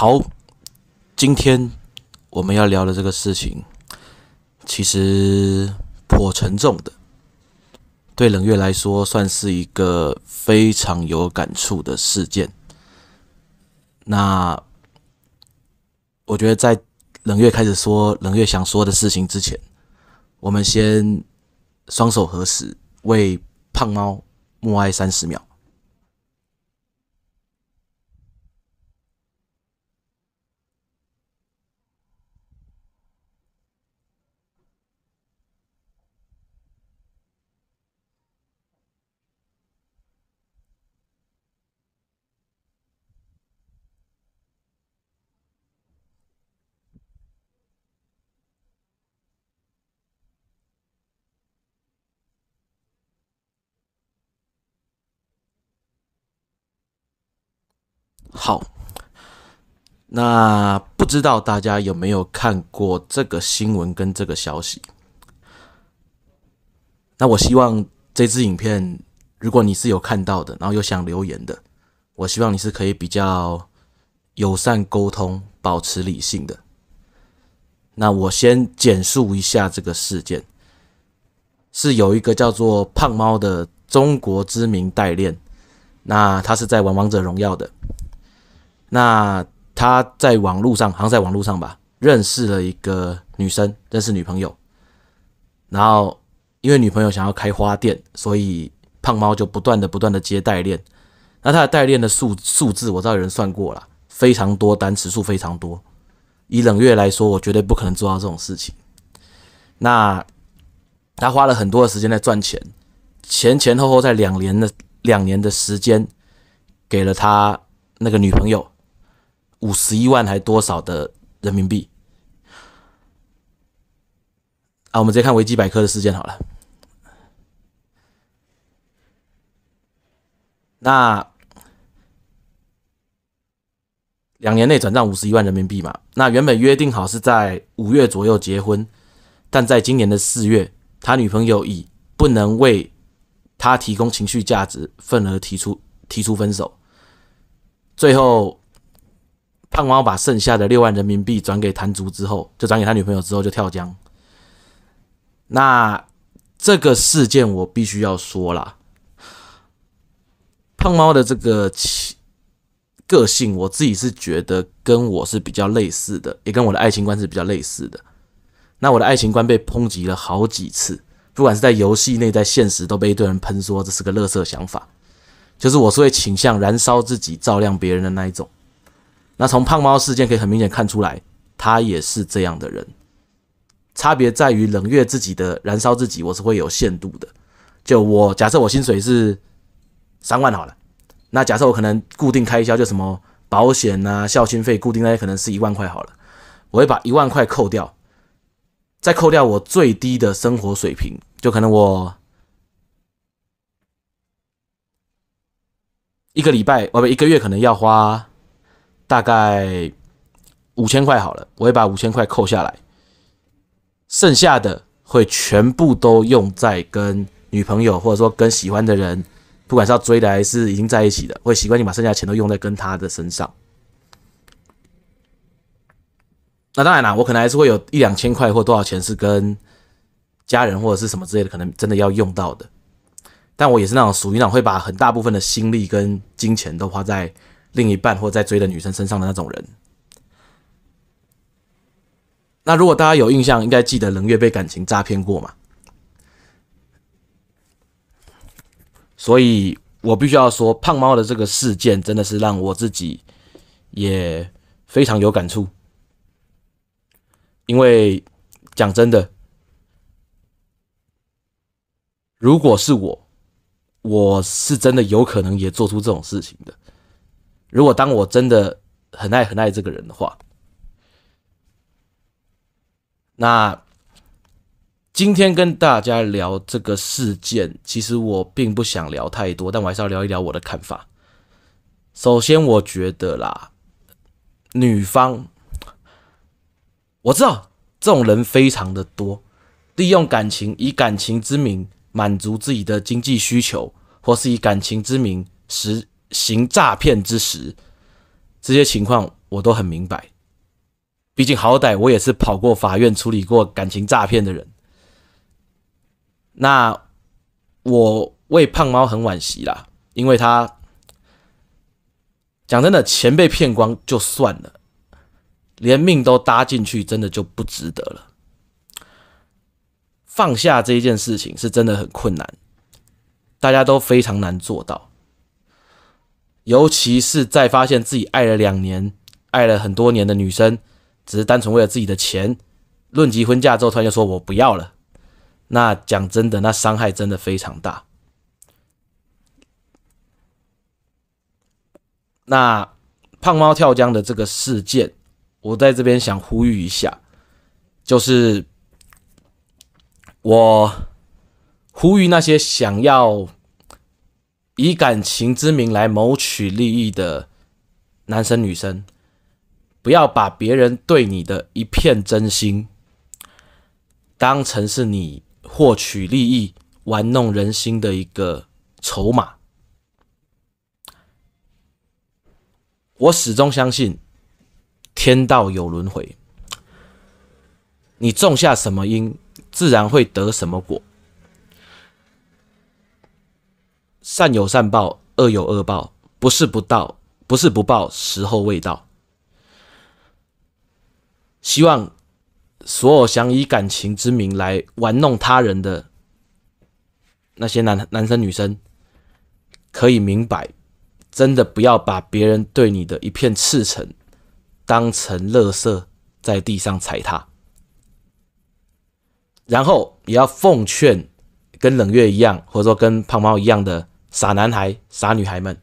好，今天我们要聊的这个事情，其实颇沉重的，对冷月来说算是一个非常有感触的事件。那我觉得，在冷月开始说冷月想说的事情之前，我们先双手合十为胖猫默哀三十秒。好，那不知道大家有没有看过这个新闻跟这个消息？那我希望这支影片，如果你是有看到的，然后又想留言的，我希望你是可以比较友善沟通，保持理性的。那我先简述一下这个事件：是有一个叫做胖猫的中国知名代练，那他是在玩王者荣耀的。那他在网络上，好像在网络上吧，认识了一个女生，认识女朋友，然后因为女朋友想要开花店，所以胖猫就不断的不断的接代练。那他的代练的数数字，我知道有人算过了，非常多单，次数非常多。以冷月来说，我绝对不可能做到这种事情。那他花了很多的时间在赚钱，前前后后在两年的两年的时间，给了他那个女朋友。五十一万还多少的人民币？啊，我们直接看维基百科的事件好了。那两年内转账五十一万人民币嘛？那原本约定好是在五月左右结婚，但在今年的四月，他女朋友以不能为他提供情绪价值份额提出提出分手，最后。胖猫把剩下的六万人民币转给谭竹之后，就转给他女朋友之后，就跳江。那这个事件我必须要说了，胖猫的这个个性，我自己是觉得跟我是比较类似的，也跟我的爱情观是比较类似的。那我的爱情观被抨击了好几次，不管是在游戏内在现实，都被一堆人喷说这是个垃圾想法，就是我是会倾向燃烧自己照亮别人的那一种。那从胖猫事件可以很明显看出来，他也是这样的人。差别在于冷月自己的燃烧自己，我是会有限度的。就我假设我薪水是三万好了，那假设我可能固定开销就什么保险啊、孝心费，固定那些可能是一万块好了，我会把一万块扣掉，再扣掉我最低的生活水平，就可能我一个礼拜，哦不，一个月可能要花。大概五千块好了，我会把五千块扣下来，剩下的会全部都用在跟女朋友或者说跟喜欢的人，不管是要追的还是已经在一起的，会习惯性把剩下的钱都用在跟他的身上。那当然啦，我可能还是会有一两千块或多少钱是跟家人或者是什么之类的，可能真的要用到的。但我也是那种属于那种会把很大部分的心力跟金钱都花在。另一半或在追的女生身上的那种人。那如果大家有印象，应该记得冷月被感情诈骗过嘛？所以我必须要说，胖猫的这个事件真的是让我自己也非常有感触。因为讲真的，如果是我，我是真的有可能也做出这种事情的。如果当我真的很爱很爱这个人的话，那今天跟大家聊这个事件，其实我并不想聊太多，但我还是要聊一聊我的看法。首先，我觉得啦，女方我知道这种人非常的多，利用感情以感情之名满足自己的经济需求，或是以感情之名实。行诈骗之时，这些情况我都很明白。毕竟好歹我也是跑过法院处理过感情诈骗的人。那我为胖猫很惋惜啦，因为他讲真的，钱被骗光就算了，连命都搭进去，真的就不值得了。放下这一件事情是真的很困难，大家都非常难做到。尤其是在发现自己爱了两年、爱了很多年的女生，只是单纯为了自己的钱，论及婚嫁之后突然就说我不要了，那讲真的，那伤害真的非常大。那胖猫跳江的这个事件，我在这边想呼吁一下，就是我呼吁那些想要。以感情之名来谋取利益的男生女生，不要把别人对你的一片真心当成是你获取利益、玩弄人心的一个筹码。我始终相信，天道有轮回，你种下什么因，自然会得什么果。善有善报，恶有恶报，不是不报，不是不报，时候未到。希望所有想以感情之名来玩弄他人的那些男男生女生，可以明白，真的不要把别人对你的一片赤诚当成乐色，在地上踩踏。然后也要奉劝，跟冷月一样，或者说跟胖猫一样的。傻男孩、傻女孩们，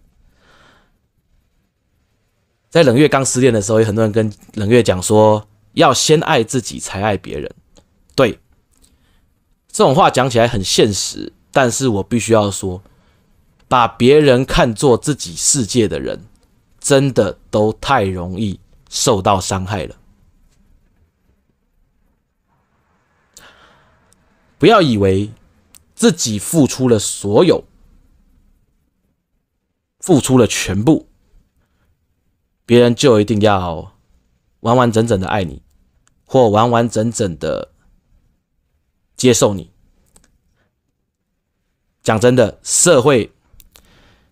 在冷月刚失恋的时候，有很多人跟冷月讲说：“要先爱自己，才爱别人。”对，这种话讲起来很现实，但是我必须要说，把别人看作自己世界的人，真的都太容易受到伤害了。不要以为自己付出了所有。付出了全部，别人就一定要完完整整的爱你，或完完整整的接受你。讲真的，社会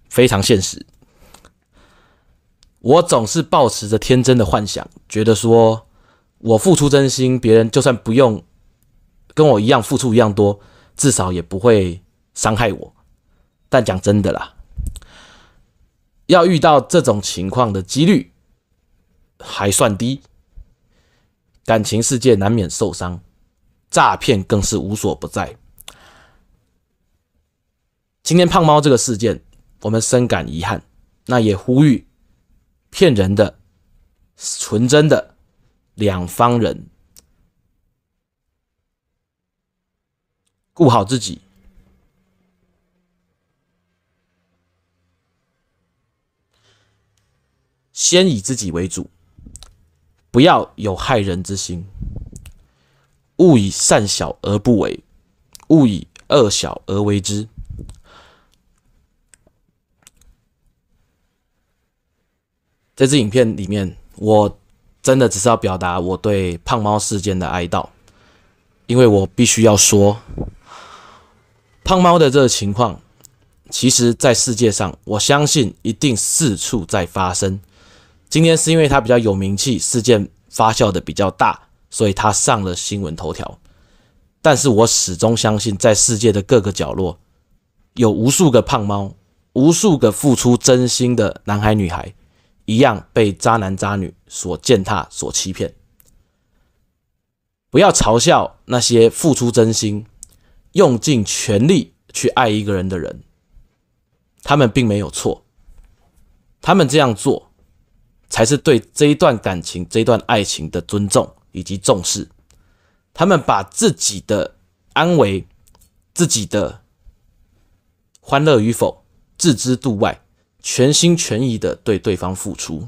非常现实。我总是抱持着天真的幻想，觉得说我付出真心，别人就算不用跟我一样付出一样多，至少也不会伤害我。但讲真的啦。要遇到这种情况的几率还算低，感情世界难免受伤，诈骗更是无所不在。今天胖猫这个事件，我们深感遗憾，那也呼吁骗人的、纯真的两方人顾好自己。先以自己为主，不要有害人之心。勿以善小而不为，勿以恶小而为之。在这影片里面，我真的只是要表达我对胖猫事件的哀悼，因为我必须要说，胖猫的这个情况，其实，在世界上，我相信一定四处在发生。今天是因为他比较有名气，事件发酵的比较大，所以他上了新闻头条。但是我始终相信，在世界的各个角落，有无数个胖猫，无数个付出真心的男孩女孩，一样被渣男渣女所践踏、所欺骗。不要嘲笑那些付出真心、用尽全力去爱一个人的人，他们并没有错，他们这样做。才是对这一段感情、这一段爱情的尊重以及重视。他们把自己的安危、自己的欢乐与否置之度外，全心全意的对对方付出。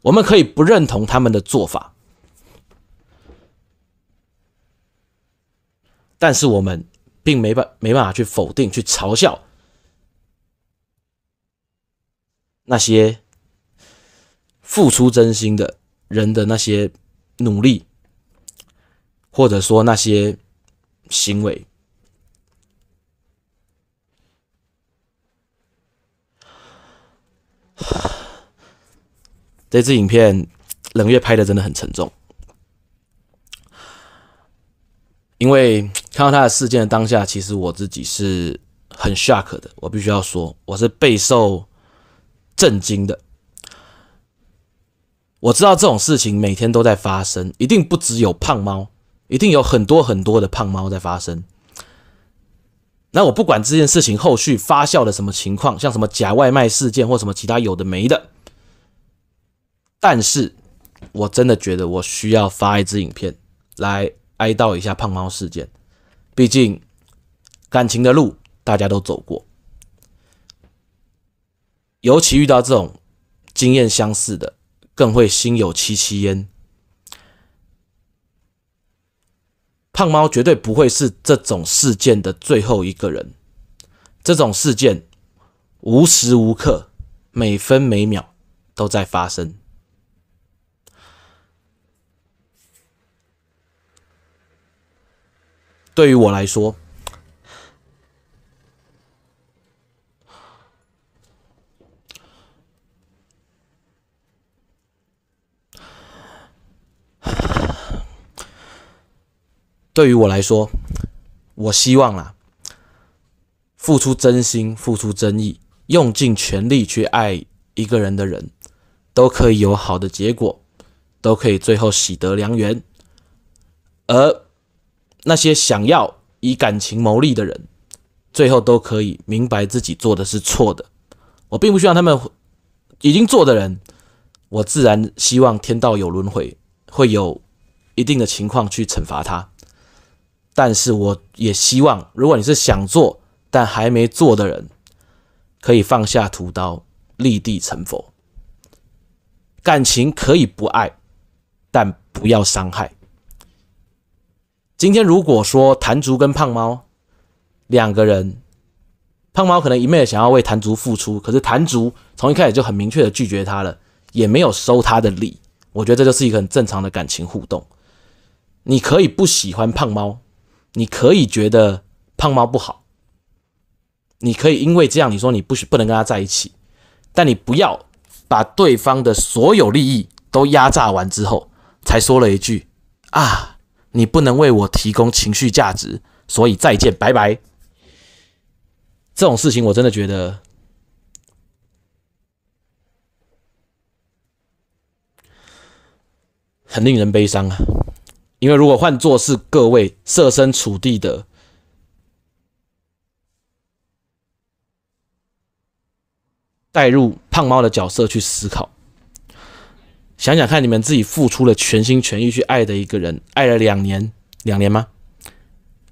我们可以不认同他们的做法，但是我们并没办没办法去否定、去嘲笑那些。付出真心的人的那些努力，或者说那些行为，这支影片冷月拍的真的很沉重。因为看到他的事件的当下，其实我自己是很 shock 的，我必须要说，我是备受震惊的。我知道这种事情每天都在发生，一定不只有胖猫，一定有很多很多的胖猫在发生。那我不管这件事情后续发酵的什么情况，像什么假外卖事件或什么其他有的没的。但是，我真的觉得我需要发一支影片来哀悼一下胖猫事件，毕竟感情的路大家都走过，尤其遇到这种经验相似的。更会心有戚戚焉。胖猫绝对不会是这种事件的最后一个人。这种事件无时无刻、每分每秒都在发生。对于我来说。对于我来说，我希望啊，付出真心、付出真意、用尽全力去爱一个人的人，都可以有好的结果，都可以最后喜得良缘。而那些想要以感情谋利的人，最后都可以明白自己做的是错的。我并不希望他们已经做的人，我自然希望天道有轮回，会有一定的情况去惩罚他。但是，我也希望，如果你是想做但还没做的人，可以放下屠刀，立地成佛。感情可以不爱，但不要伤害。今天如果说谭竹跟胖猫两个人，胖猫可能一昧的想要为谭竹付出，可是谭竹从一开始就很明确的拒绝他了，也没有收他的礼。我觉得这就是一个很正常的感情互动。你可以不喜欢胖猫。你可以觉得胖猫不好，你可以因为这样你说你不许不能跟他在一起，但你不要把对方的所有利益都压榨完之后才说了一句啊，你不能为我提供情绪价值，所以再见拜拜。这种事情我真的觉得很令人悲伤啊。因为如果换作是各位设身处地的带入胖猫的角色去思考，想想看，你们自己付出了全心全意去爱的一个人，爱了两年，两年吗？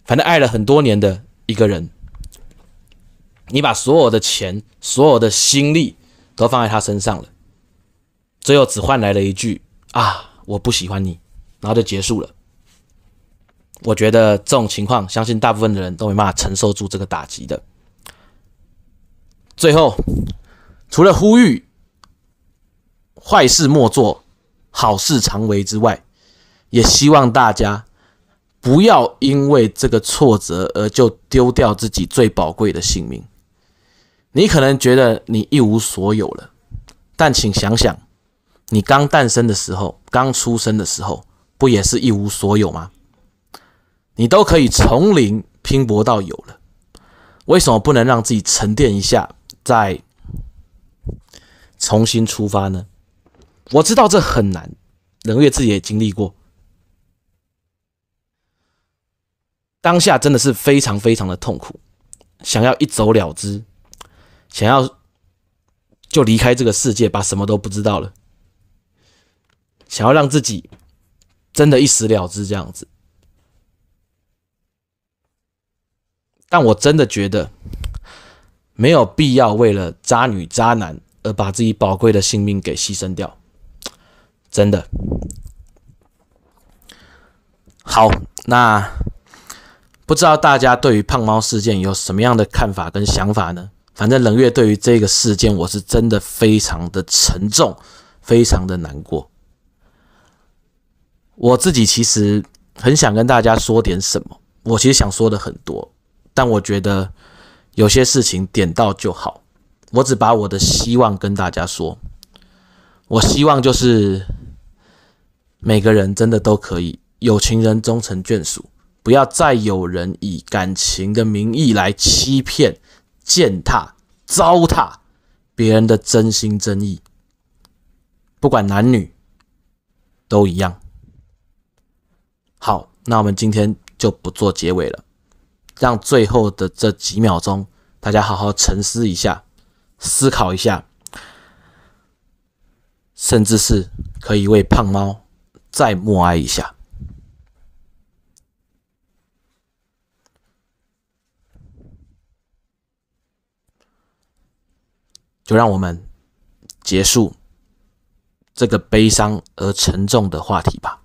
反正爱了很多年的一个人，你把所有的钱、所有的心力都放在他身上了，最后只换来了一句“啊，我不喜欢你”，然后就结束了。我觉得这种情况，相信大部分的人都没办法承受住这个打击的。最后，除了呼吁“坏事莫做，好事常为”之外，也希望大家不要因为这个挫折而就丢掉自己最宝贵的性命。你可能觉得你一无所有了，但请想想，你刚诞生的时候，刚出生的时候，不也是一无所有吗？你都可以从零拼搏到有了，为什么不能让自己沉淀一下，再重新出发呢？我知道这很难，冷月自己也经历过。当下真的是非常非常的痛苦，想要一走了之，想要就离开这个世界，把什么都不知道了，想要让自己真的一死了之这样子。但我真的觉得没有必要为了渣女渣男而把自己宝贵的性命给牺牲掉，真的。好，那不知道大家对于胖猫事件有什么样的看法跟想法呢？反正冷月对于这个事件，我是真的非常的沉重，非常的难过。我自己其实很想跟大家说点什么，我其实想说的很多。但我觉得有些事情点到就好。我只把我的希望跟大家说，我希望就是每个人真的都可以有情人终成眷属，不要再有人以感情的名义来欺骗、践踏、糟蹋别人的真心真意，不管男女都一样。好，那我们今天就不做结尾了。让最后的这几秒钟，大家好好沉思一下，思考一下，甚至是可以为胖猫再默哀一下。就让我们结束这个悲伤而沉重的话题吧。